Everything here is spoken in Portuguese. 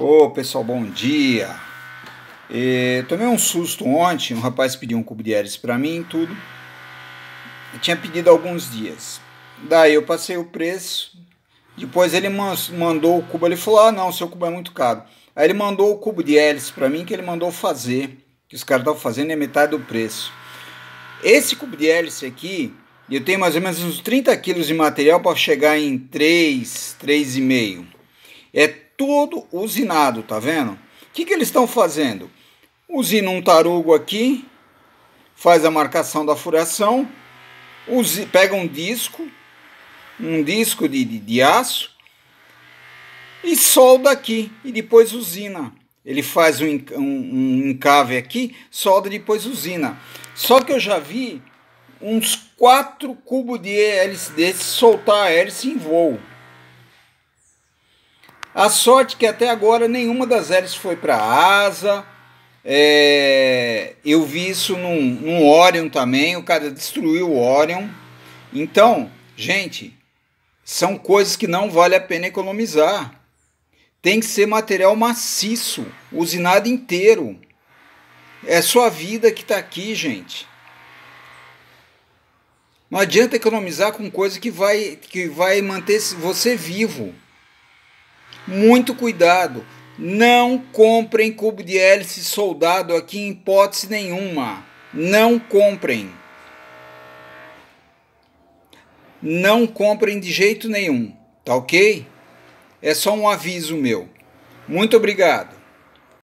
Ô oh, pessoal, bom dia! E, tomei um susto ontem, um rapaz pediu um cubo de hélice para mim tudo. Eu tinha pedido alguns dias. Daí eu passei o preço. Depois ele mandou o cubo, ele falou: "Ah, não, seu cubo é muito caro". Aí ele mandou o cubo de hélice para mim que ele mandou fazer, que os caras estavam fazendo é metade do preço. Esse cubo de hélice aqui, eu tenho mais ou menos uns 30 quilos de material para chegar em 3, 3,5. É tudo usinado, tá vendo? O que, que eles estão fazendo? Usina um tarugo aqui, faz a marcação da furação, usi, pega um disco, um disco de, de, de aço, e solda aqui, e depois usina. Ele faz um, um, um encave aqui, solda e depois usina. Só que eu já vi uns quatro cubos de hélice desse soltar a hélice em voo. A sorte que até agora nenhuma das hélices foi para a asa. É, eu vi isso num, num Orion também, o cara destruiu o Orion. Então, gente, são coisas que não vale a pena economizar. Tem que ser material maciço, usinado inteiro. É sua vida que está aqui, gente. Não adianta economizar com coisa que vai, que vai manter você vivo. Muito cuidado, não comprem cubo de hélice soldado aqui em hipótese nenhuma. Não comprem. Não comprem de jeito nenhum, tá ok? É só um aviso meu. Muito obrigado.